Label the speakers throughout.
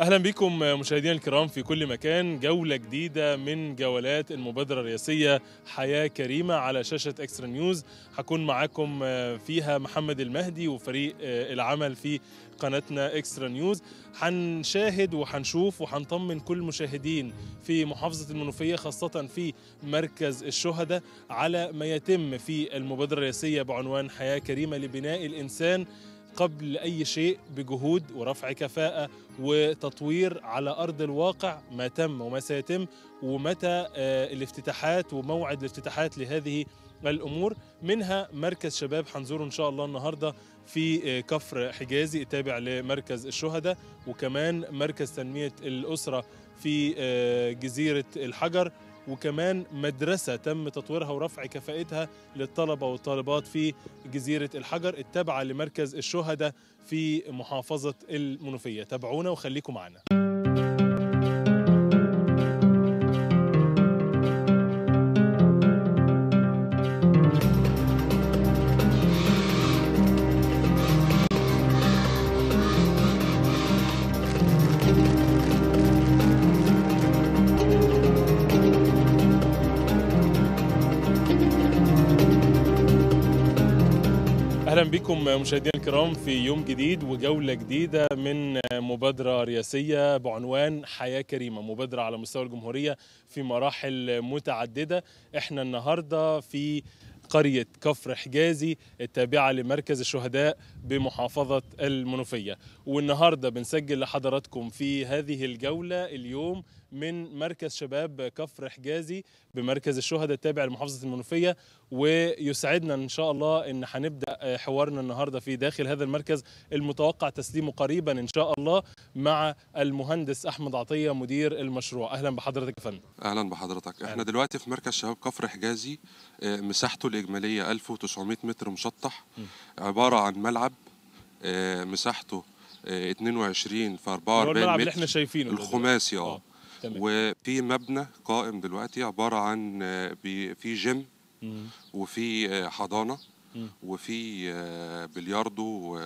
Speaker 1: اهلا بكم مشاهدينا الكرام في كل مكان جوله جديده من جولات المبادره الرئاسيه حياه كريمه على شاشه اكسترا نيوز هكون معاكم فيها محمد المهدي وفريق العمل في قناتنا اكسترا نيوز هنشاهد وهنشوف وهنطمن كل المشاهدين في محافظه المنوفيه خاصه في مركز الشهداء على ما يتم في المبادره الرئاسيه بعنوان حياه كريمه لبناء الانسان قبل أي شيء بجهود ورفع كفاءة وتطوير على أرض الواقع ما تم وما سيتم ومتى آه، الافتتاحات وموعد الافتتاحات لهذه الامور منها مركز شباب حنزوره ان شاء الله النهارده في آه، كفر حجازي تابع لمركز الشهداء وكمان مركز تنميه الاسره في آه، جزيره الحجر وكمان مدرسة تم تطويرها ورفع كفاءتها للطلبة والطالبات في جزيرة الحجر التابعة لمركز الشهداء في محافظة المنوفية تابعونا وخليكم معنا اهلا بكم مشاهدينا الكرام في يوم جديد وجوله جديده من مبادره رئاسيه بعنوان حياه كريمه مبادره على مستوى الجمهوريه في مراحل متعدده احنا النهارده في قرية كفر حجازي التابعة لمركز الشهداء بمحافظة المنوفية والنهاردة بنسجل لحضراتكم في هذه الجولة اليوم من مركز شباب كفر حجازي بمركز الشهداء التابع لمحافظة المنوفية ويسعدنا إن شاء الله إن هنبدأ حوارنا النهاردة في داخل هذا المركز المتوقع تسليمه قريبا إن شاء الله مع المهندس أحمد عطية مدير المشروع أهلا بحضرتك يا فندم
Speaker 2: أهلا بحضرتك أهلاً. إحنا دلوقتي في مركز شباب كفر حجازي آه، مساحته الإجمالية 1900 متر مشطح عبارة عن ملعب آه، مساحته 22 آه، في 44 متر اللي احنا شايفينه الخماسي اه, آه، وفي مبنى قائم دلوقتي عباره عن في جيم وفي حضانه وفي بلياردو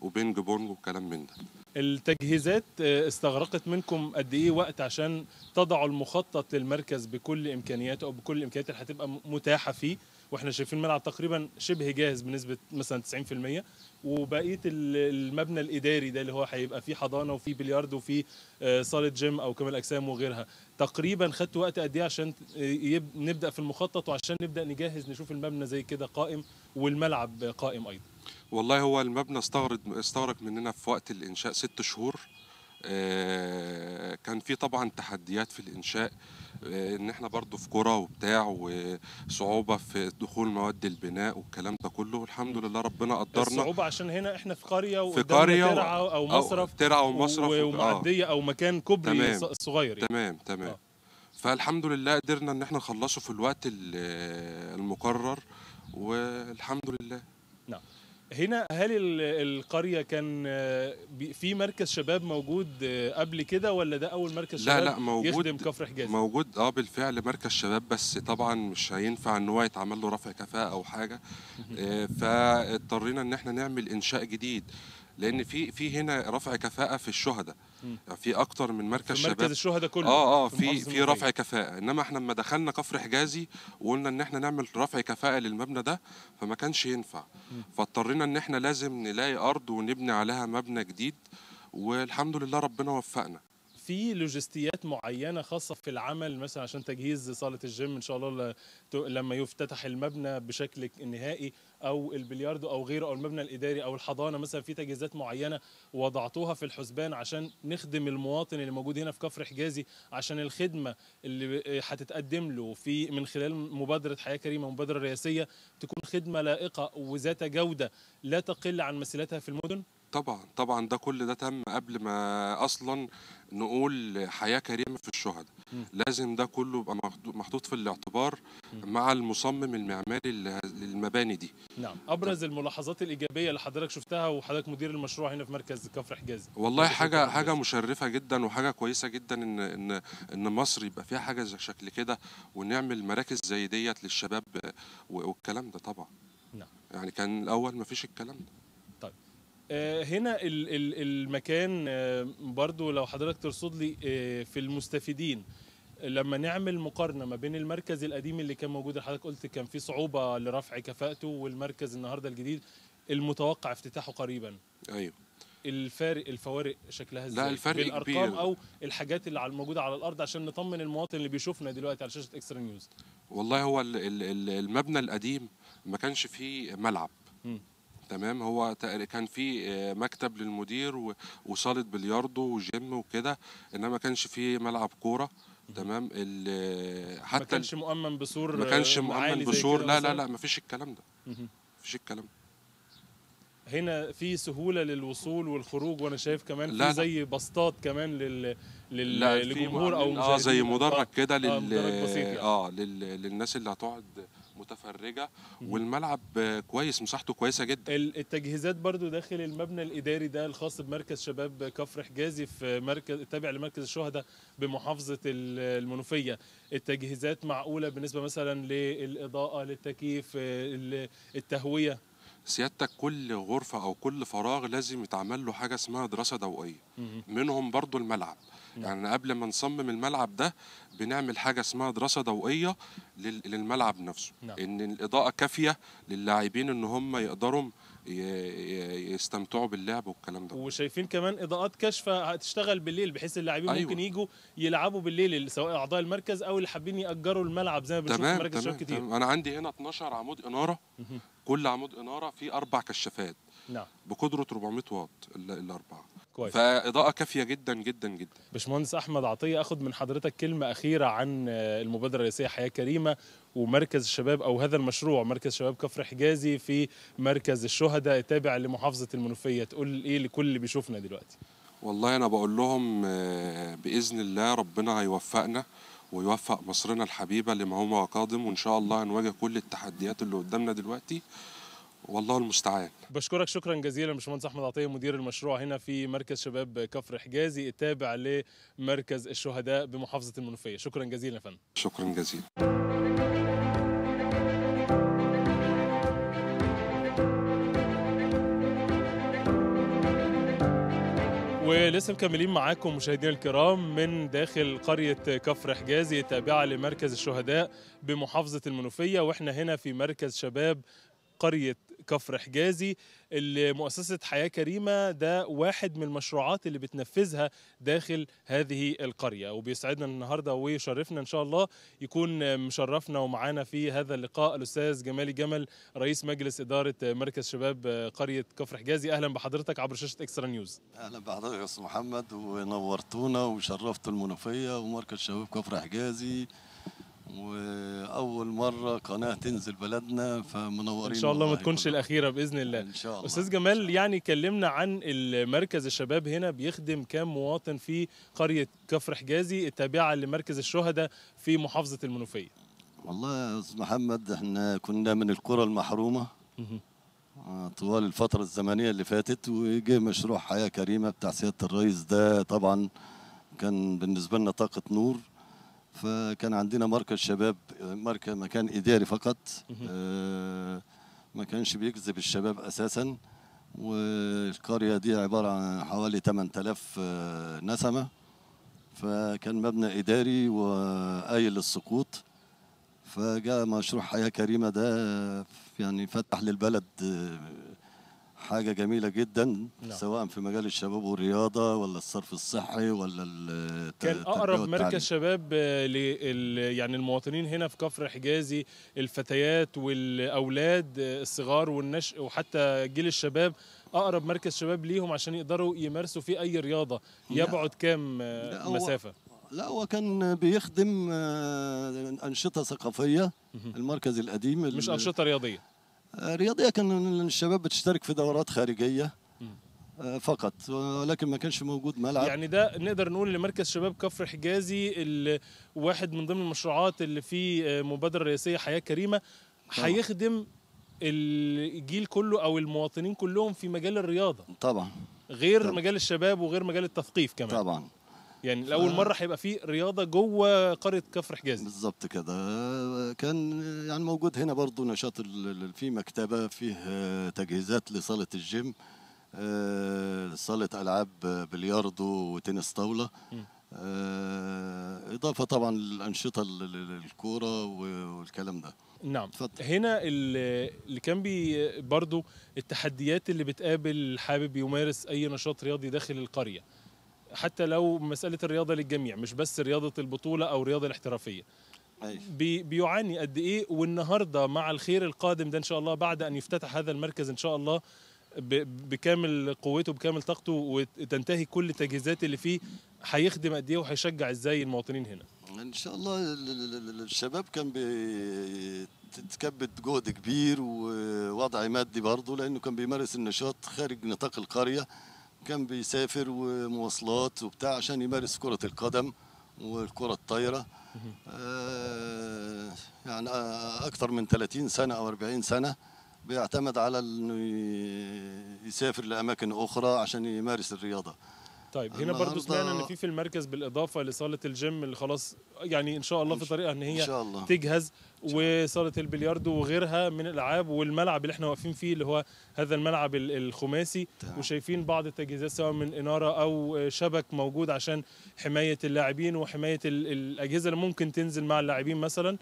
Speaker 2: وبينج بونج وكلام من ده
Speaker 1: التجهيزات استغرقت منكم قد ايه وقت عشان تضعوا المخطط للمركز بكل امكانياته او بكل الامكانيات اللي هتبقى متاحه فيه واحنا شايفين الملعب تقريبا شبه جاهز بنسبه مثلا 90% وبقيه المبنى الاداري ده اللي هو هيبقى فيه حضانه وفيه بلياردو وفيه آه، صاله جيم او كمال اجسام وغيرها تقريبا خدت وقت قد ايه عشان نبدا في المخطط وعشان نبدا نجهز نشوف المبنى زي كده قائم والملعب قائم ايضا
Speaker 2: والله هو المبنى استغرق استغرق مننا في وقت الانشاء ست شهور آه، كان في طبعا تحديات في الانشاء آه، ان احنا برضو في كرة وبتاع وصعوبة في دخول مواد البناء والكلام ده كله والحمد لله ربنا قدرنا الصعوبة
Speaker 1: عشان هنا احنا في قرية في قرية ترعة او مصرف ترعة ومصرف آه. ومعدية او مكان كوبري تمام صغير يعني.
Speaker 2: تمام تمام آه. فالحمد لله قدرنا ان احنا نخلصه في الوقت المقرر والحمد
Speaker 1: لله نعم هنا هل القريه كان آه، في مركز شباب موجود آه، قبل كده ولا ده اول مركز لا شباب لا موجود يخدم كفر حجازي
Speaker 2: موجود اه بالفعل مركز شباب بس طبعا مش هينفع ان هو يتعمل له رفع كفاءه او حاجه آه، فاضطرينا ان احنا نعمل انشاء جديد لان في في هنا رفع كفاءه في الشهداء يعني في اكتر من مركز, في مركز شباب الشهداء كله اه اه في في رفع كفاءه انما احنا لما دخلنا كفر حجازي وقلنا ان احنا نعمل رفع كفاءه للمبنى ده فما كانش ينفع فاضطرينا ان احنا لازم نلاقي ارض ونبني عليها مبنى جديد والحمد لله ربنا وفقنا
Speaker 1: في لوجستيات معينه خاصه في العمل مثلا عشان تجهيز صاله الجيم ان شاء الله لما يفتتح المبنى بشكل نهائي او البلياردو او غيره او المبنى الاداري او الحضانه مثلا في تجهيزات معينه وضعتوها في الحسبان عشان نخدم المواطن اللي موجود هنا في كفر حجازي عشان الخدمه اللي آه، هتتقدم له في من خلال مبادره حياه كريمه مبادره رئاسيه تكون خدمه لائقه وذات جوده لا تقل عن مثيلتها في المدن طبعا طبعا ده كل ده تم
Speaker 2: قبل ما اصلا نقول حياه كريمه في الشهداء لازم ده كله يبقى محطوط في الاعتبار مع المصمم المعماري للمباني دي
Speaker 1: نعم ابرز الملاحظات الايجابيه اللي حضرتك شفتها وحضرتك مدير المشروع هنا في مركز كفر حجازي والله حاجه
Speaker 2: حاجه مشرفه جدا وحاجه كويسه جدا ان ان ان مصر يبقى فيها حاجه زي شكل كده ونعمل مراكز زي ديت للشباب والكلام ده طبعا نعم يعني كان الاول ما فيش الكلام ده
Speaker 1: آه، هنا المكان آه، برضو لو حضرتك ترصد لي آه، في المستفيدين لما نعمل مقارنه ما بين المركز القديم اللي كان موجود حضرتك قلت كان في صعوبه لرفع كفاءته والمركز النهارده الجديد المتوقع افتتاحه قريبا ايوه الفارق الفوارق شكلها ازاي لا الفرق بالارقام كبير. او الحاجات اللي على الموجوده على الارض عشان نطمن المواطن اللي بيشوفنا دلوقتي على شاشه اكسترا نيوز
Speaker 2: والله هو المبنى القديم ما كانش فيه ملعب م. تمام هو كان في آه، مكتب للمدير وصاله بلياردو وجيم وكده انما كانش في ملعب كوره تمام
Speaker 1: حتى ما كانش مؤمن بسور ما كانش مؤمن بسور لا لا لا ما فيش الكلام ده ما فيش الكلام ده هنا في سهوله للوصول والخروج وانا شايف كمان في زي بسطات كمان لل لل للجمهور او اه زي مدرج كده آه، لل اه, يعني.
Speaker 2: آه لل... للناس اللي هتقعد متفرجه والملعب كويس
Speaker 1: مساحته كويسه جدا التجهيزات برضو داخل المبنى الاداري ده الخاص بمركز شباب كفر حجازي في مركز تابع لمركز الشهداء بمحافظه المنوفيه التجهيزات معقوله بالنسبه مثلا للاضاءه للتكييف التهويه
Speaker 2: سيادتك كل غرفه او كل فراغ لازم يتعمل له حاجه اسمها دراسه ضوئيه منهم برضو الملعب يعني قبل ما نصمم الملعب ده بنعمل حاجه اسمها دراسه ضوئيه للملعب نفسه نعم. ان الاضاءه كافيه للاعبين ان هم يقدروا يستمتعوا باللعب والكلام ده
Speaker 1: وشايفين كمان اضاءات كاشفه هتشتغل بالليل بحيث اللاعبين أيوة. ممكن يجوا يلعبوا بالليل سواء اعضاء المركز او اللي حابين ياجروا الملعب زي ما بنشوف في مراكز تمام كتير تمام. انا عندي هنا 12 عمود اناره
Speaker 2: كل عمود اناره فيه اربع كشافات نعم بقدره 400 واط الاربعه كويس فاضاءه كافيه جدا جدا جدا
Speaker 1: باشمهندس احمد عطيه اخد من حضرتك كلمه اخيره عن آه، المبادره الرئيسيه حياه كريمه ومركز الشباب او هذا المشروع مركز شباب كفر حجازي في مركز الشهداء التابع لمحافظه المنوفيه تقول ايه لكل اللي بيشوفنا دلوقتي والله
Speaker 2: انا بقول لهم آه، باذن الله ربنا هيوفقنا ويوفق مصرنا الحبيبه لما هو قادم وان شاء الله هنواجه كل التحديات اللي قدامنا دلوقتي والله المستعان
Speaker 1: بشكرك شكرا جزيلا باشمهندس احمد عطيه مدير المشروع هنا في مركز شباب كفر حجازي التابع لمركز الشهداء بمحافظه المنوفيه شكرا جزيلا يا فندم
Speaker 2: شكرا جزيلا
Speaker 1: ولسه مكملين معاكم مشاهدينا الكرام من داخل قرية كفر حجازي التابعة لمركز الشهداء بمحافظة المنوفية واحنا هنا في مركز شباب قرية كفر حجازي اللي مؤسسة حياة كريمة ده واحد من المشروعات اللي بتنفذها داخل هذه القرية وبيسعدنا النهاردة ويشرفنا إن شاء الله يكون مشرفنا ومعانا في هذا اللقاء الأستاذ جمالي جمل رئيس مجلس إدارة مركز شباب قرية كفر حجازي أهلا بحضرتك عبر شاشة إكسترا نيوز
Speaker 3: أهلا بحضرتك يا أستاذ محمد ونورتونا وشرفت المنوفية ومركز شباب كفر حجازي واول مره قناه تنزل بلدنا فمنورين ان شاء الله ما تكونش
Speaker 1: الاخيره باذن الله ان شاء الله استاذ جمال الله. يعني كلمنا عن مركز الشباب هنا بيخدم كام مواطن في قريه كفر حجازي التابعه لمركز الشهداء في محافظه المنوفيه
Speaker 3: والله يا استاذ محمد احنا كنا من القرى المحرومه آه، طوال الفتره الزمنيه اللي فاتت وجه مشروع حياه كريمه بتاع سياده الرئيس ده طبعا كان بالنسبه لنا طاقه نور فكان عندنا مركز شباب مركز مكان اداري فقط آه، ما كانش بيجذب الشباب اساسا والقريه دي عباره عن حوالي 8000 آه، نسمه فكان مبنى اداري وقايل للسقوط فجاء مشروع حياه كريمه ده يعني فتح للبلد آه، حاجة جميلة جدا نعم. سواء في مجال الشباب والرياضة ولا الصرف الصحي ولا كان أقرب مركز
Speaker 1: شباب يعني المواطنين هنا في كفر حجازي الفتيات والأولاد الصغار والنشء وحتى جيل الشباب أقرب مركز شباب ليهم عشان يقدروا يمارسوا فيه أي رياضة يبعد كام لا مسافة؟
Speaker 3: لا هو كان بيخدم آه، أنشطة ثقافية المركز القديم مش أنشطة رياضية رياضية كان الشباب بتشترك في دورات خارجية آه، فقط ولكن ما كانش موجود ملعب
Speaker 1: يعني ده نقدر نقول لمركز شباب كفر حجازي واحد من ضمن المشروعات اللي في آه، مبادرة رئيسية حياة كريمة هيخدم الجيل كله او المواطنين كلهم في مجال الرياضه طبعا غير طبعًا. مجال الشباب وغير مجال التثقيف كمان طبعا يعني لاول مره هيبقى في رياضه جوه قريه كفر حجاز بالظبط
Speaker 3: كده كان يعني موجود هنا برضو نشاط في مكتبه فيه تجهيزات لصاله الجيم آه، صاله العاب بلياردو وتنس طاوله آه، اضافه طبعا للانشطه الكوره والكلام ده
Speaker 1: نعم اتفضل هنا اللي كان بي برضو التحديات اللي بتقابل حابب يمارس اي نشاط رياضي داخل القريه حتى لو مساله الرياضه للجميع مش بس رياضه البطوله او الرياضه الاحترافيه بي بيعاني قد ايه والنهارده مع الخير القادم ده ان شاء الله بعد ان يفتتح هذا المركز ان شاء الله بكامل قوته بكامل طاقته وتنتهي كل التجهيزات اللي فيه هيخدم قد ايه وهيشجع ازاي المواطنين هنا ان شاء
Speaker 3: الله الشباب كان بتتكبد جهد كبير ووضع مادي برضه لانه كان بيمارس النشاط خارج نطاق القريه كان بيسافر ومواصلات وبتاع عشان يمارس كرة القدم والكرة الطايرة آه يعني آه، أكثر من 30 سنة أو 40 سنة بيعتمد على أنه يسافر لأماكن أخرى عشان يمارس الرياضة طيب هنا برضو سمعنا
Speaker 1: ان في في المركز بالاضافه لصاله الجيم اللي خلاص يعني ان شاء الله في طريقه ان هي إن شاء الله. تجهز وصاله البلياردو وغيرها من الالعاب والملعب اللي احنا واقفين فيه اللي هو هذا الملعب الخماسي طيب. وشايفين بعض التجهيزات سواء من اناره او شبك موجود عشان حمايه اللاعبين وحمايه الاجهزه اللي ممكن تنزل مع اللاعبين مثلا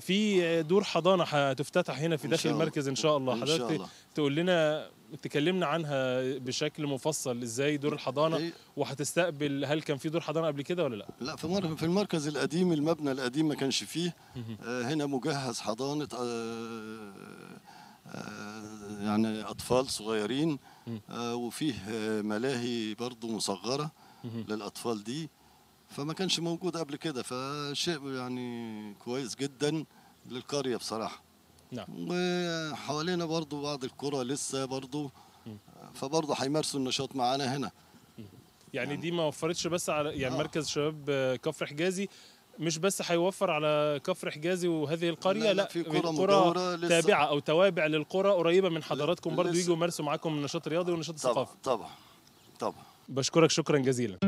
Speaker 1: في دور حضانه هتفتتح هنا في داخل المركز ان شاء الله حضرتك تقول لنا تكلمنا عنها بشكل مفصل ازاي دور الحضانه إيه. وهتستقبل هل كان في دور حضانه قبل كده ولا لا؟ لا في في
Speaker 3: المركز القديم المبنى القديم ما كانش فيه آه، هنا مجهز حضانه آه، آه، يعني اطفال صغيرين وفيه ملاهي برضه مصغره للاطفال دي فما كانش موجود قبل كده فشيء يعني كويس جدا للقريه بصراحه نعم وحوالينا برضه بعض الكرة لسه برضه فبرضه هيمارسوا النشاط معانا هنا
Speaker 1: يعني, يعني دي ما وفرتش بس على يعني آه. مركز شباب كفر حجازي مش بس هيوفر على كفر حجازي وهذه القريه لا, لا في تابعه او توابع للقرى قريبه من حضراتكم برضه يجوا يمارسوا معاكم النشاط الرياضي والنشاط الثقافي طبعا طبعا بشكرك شكرا جزيلا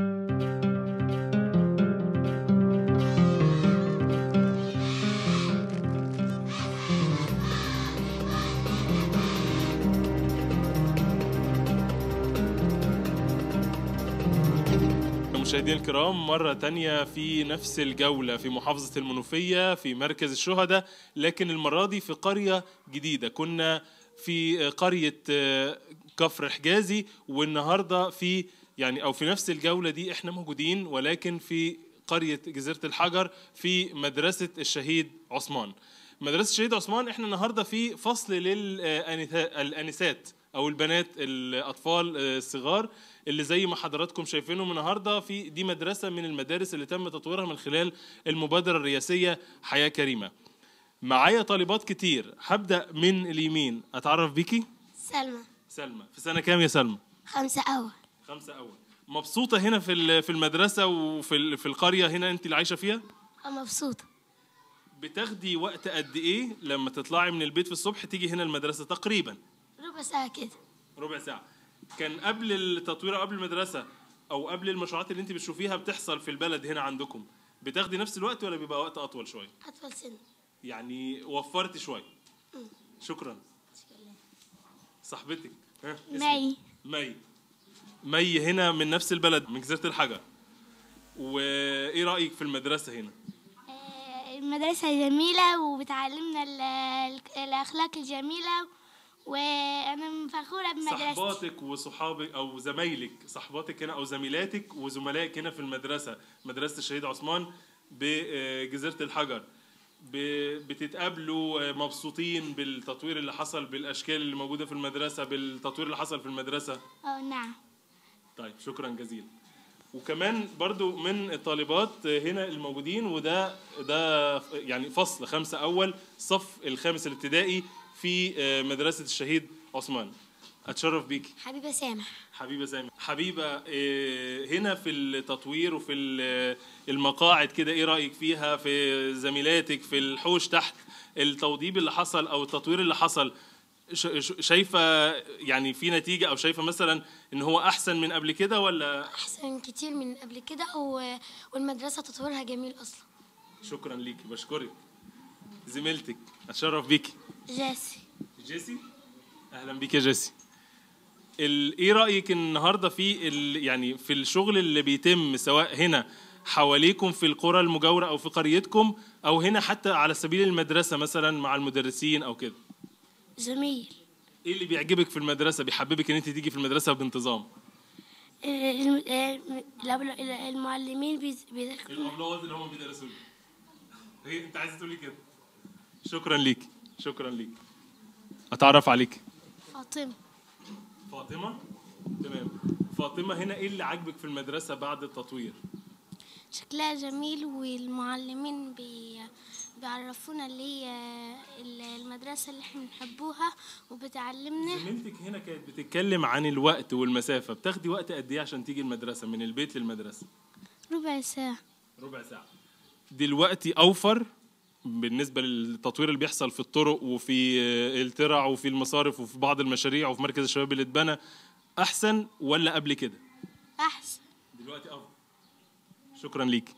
Speaker 1: مشاهدينا الكرام مرة تانية في نفس الجولة في محافظة المنوفية في مركز الشهداء لكن المرة دي في قرية جديدة كنا في قرية آه، كفر حجازي والنهاردة في يعني أو في نفس الجولة دي احنا موجودين ولكن في قرية جزيرة الحجر في مدرسة الشهيد عثمان مدرسة الشهيد عثمان احنا النهاردة في فصل للأنسات أو البنات الأطفال آه، الصغار اللي زي ما حضراتكم شايفينهم النهارده في دي مدرسه من المدارس اللي تم تطويرها من خلال المبادره الرئاسيه حياه كريمه معايا طالبات كتير هبدا من اليمين اتعرف بيكي سلمى سلمى في سنه كام يا سلمى
Speaker 4: خمسه اول
Speaker 1: خمسه اول مبسوطه هنا في في المدرسه وفي في القريه هنا انت اللي عايشه فيها
Speaker 4: أه، مبسوطه
Speaker 1: بتاخدي وقت قد ايه لما تطلعي من البيت في الصبح تيجي هنا المدرسه تقريبا
Speaker 4: ربع ساعه كده
Speaker 1: ربع ساعه كان قبل التطوير او قبل المدرسه او قبل المشروعات اللي انت بتشوفيها بتحصل في البلد هنا عندكم بتاخدي نفس الوقت ولا بيبقى وقت اطول شويه اطول سن يعني وفرتي شويه شكرا صاحبتك مي مي مي هنا من نفس البلد من جزيره الحجر وايه رايك في المدرسه هنا
Speaker 4: آه، المدرسه جميله وبتعلمنا الاخلاق الجميله وانا فخوره بمدرستي صحباتك
Speaker 1: وصحابك او زمايلك صحباتك هنا او زميلاتك وزملائك هنا في المدرسه مدرسه الشهيد عثمان بجزيره الحجر بتتقابلوا آه، مبسوطين بالتطوير اللي حصل بالاشكال اللي موجوده في المدرسه بالتطوير اللي حصل في المدرسه اه نعم طيب شكرا جزيلا وكمان برضو من الطالبات آه، هنا الموجودين وده ده يعني فصل خمسة أول صف الخامس الابتدائي في آه، مدرسه الشهيد عثمان اتشرف بيكي
Speaker 4: حبيبه سامح
Speaker 1: حبيبه سامح حبيبه آه، هنا في التطوير وفي المقاعد كده ايه رايك فيها في زميلاتك في الحوش تحت التوضيب اللي حصل او التطوير اللي حصل شايفه يعني في نتيجه او شايفه مثلا ان هو احسن من قبل كده ولا
Speaker 4: احسن كتير من قبل كده والمدرسه تطويرها جميل اصلا
Speaker 1: شكرا ليكي بشكرك زميلتك اتشرف بيكي جيسي جيسي اهلا بيك يا جيسي ايه رايك النهارده في يعني في الشغل اللي بيتم سواء هنا حواليكم في القرى المجاوره او في قريتكم او هنا حتى على سبيل المدرسه مثلا مع المدرسين او كده جميل ايه اللي بيعجبك في المدرسه بيحببك ان انت تيجي في المدرسه بانتظام
Speaker 4: المعلمين
Speaker 1: بيذاكروا اللي هم بيدرسوا لي انت عايزه تقولي كده شكرا ليك شكرا ليك اتعرف عليك فاطمه فاطمه تمام فاطمه هنا ايه اللي عاجبك في المدرسه بعد التطوير
Speaker 4: شكلها جميل والمعلمين بي... بيعرفونا اللي هي المدرسة اللي احنا بنحبوها وبتعلمنا زميلتك هنا كانت
Speaker 1: بتتكلم عن الوقت والمسافة بتاخدي وقت قد ايه عشان تيجي المدرسة من البيت للمدرسة؟ ربع ساعة ربع ساعة دلوقتي أوفر بالنسبه للتطوير اللي بيحصل في الطرق وفي الترع وفي المصارف وفي بعض المشاريع وفي مركز الشباب اللي اتبنى احسن ولا قبل كده احسن دلوقتي افضل شكرا ليكي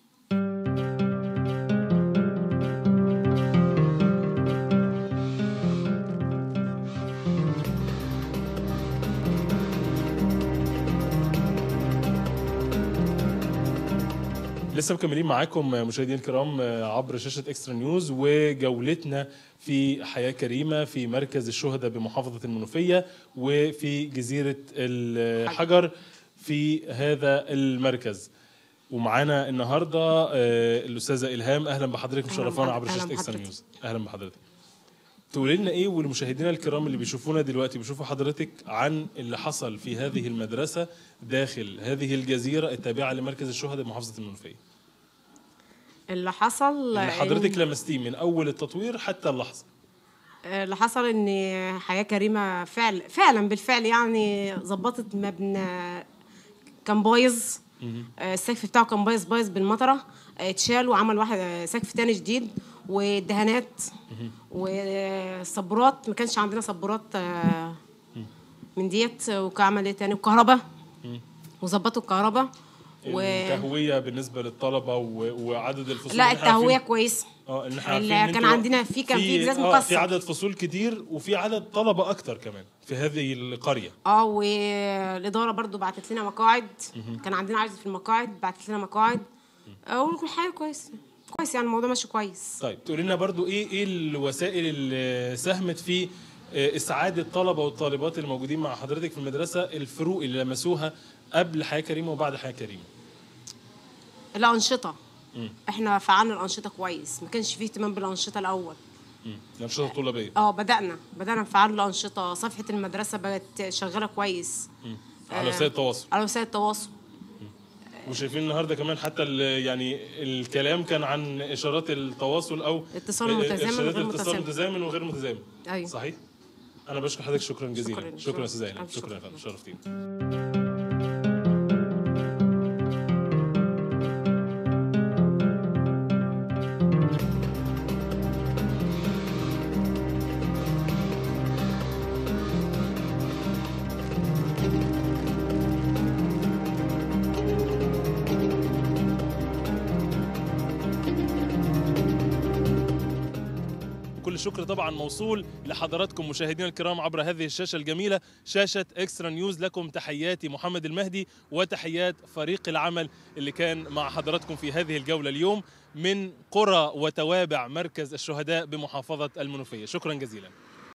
Speaker 1: لسه مكملين معاكم مشاهدينا الكرام عبر شاشه اكسترا نيوز وجولتنا في حياه كريمه في مركز الشهداء بمحافظه المنوفيه وفي جزيره الحجر في هذا المركز ومعانا النهارده آه، الاستاذه الهام اهلا بحضرتك مشرفانا عبر شاشه اكسترا نيوز اهلا بحضرتك تقولي لنا ايه ولمشاهدينا الكرام اللي بيشوفونا دلوقتي بيشوفوا حضرتك عن اللي حصل في هذه المدرسه داخل هذه الجزيره التابعه لمركز الشهداء بمحافظه المنوفيه
Speaker 4: اللي حصل اللي حضرتك لمستيه من اول
Speaker 1: التطوير حتى اللحظه
Speaker 4: آه، اللي حصل ان حياه كريمه فعلا فعلا بالفعل يعني ظبطت مبنى كان بايظ آه، السقف بتاعه كان بايظ بايظ بالمطره آه، اتشال وعمل واحد سقف تاني جديد والدهانات والصبورات ما كانش عندنا صبرات من ديت وعمل ايه تاني وكهرباء وظبطوا الكهرباء و... التهويه
Speaker 1: بالنسبه للطلبه و... وعدد الفصول لا التهويه في... كويسه اه ان احنا كان عندنا في كان في اجازات مكثف آه في عدد فصول كتير وفي عدد طلبه اكتر كمان في هذه القريه
Speaker 4: اه والاداره برضو بعتت لنا مقاعد كان عندنا عجز في المقاعد بعتت لنا مقاعد آه، وكل حاجه كويسه كويس يعني الموضوع ماشي كويس
Speaker 1: طيب تقولي لنا برضو ايه ايه الوسائل اللي ساهمت في آه، اسعاد الطلبه والطالبات الموجودين مع حضرتك في المدرسه الفروق اللي لمسوها قبل حياه كريمه وبعد حياه كريمه الانشطه مم.
Speaker 4: احنا فعلنا الانشطه كويس ما كانش فيه اهتمام بالانشطه الاول
Speaker 1: الانشطه الطلابيه
Speaker 4: اه بدانا بدانا نفعل الانشطه صفحه المدرسه بقت شغاله كويس مم. آه، على وسائل التواصل على وسائل التواصل
Speaker 1: وشايفين النهارده كمان حتى يعني الكلام كان عن اشارات التواصل او اتصال آه، متزامن وغير متزامن اتصال متزامن وغير متزامن ايوه صحيح انا بشكر حضرتك شكرا جزيلا شكرا استاذ شكرا, شكرا, شكرا, شكرا, الشكر طبعا موصول لحضراتكم مشاهدينا الكرام عبر هذه الشاشه الجميله شاشه اكسترا نيوز لكم تحياتي محمد المهدي وتحيات فريق العمل اللي كان مع حضراتكم في هذه الجوله اليوم من قرى وتوابع مركز الشهداء بمحافظه المنوفيه شكرا جزيلا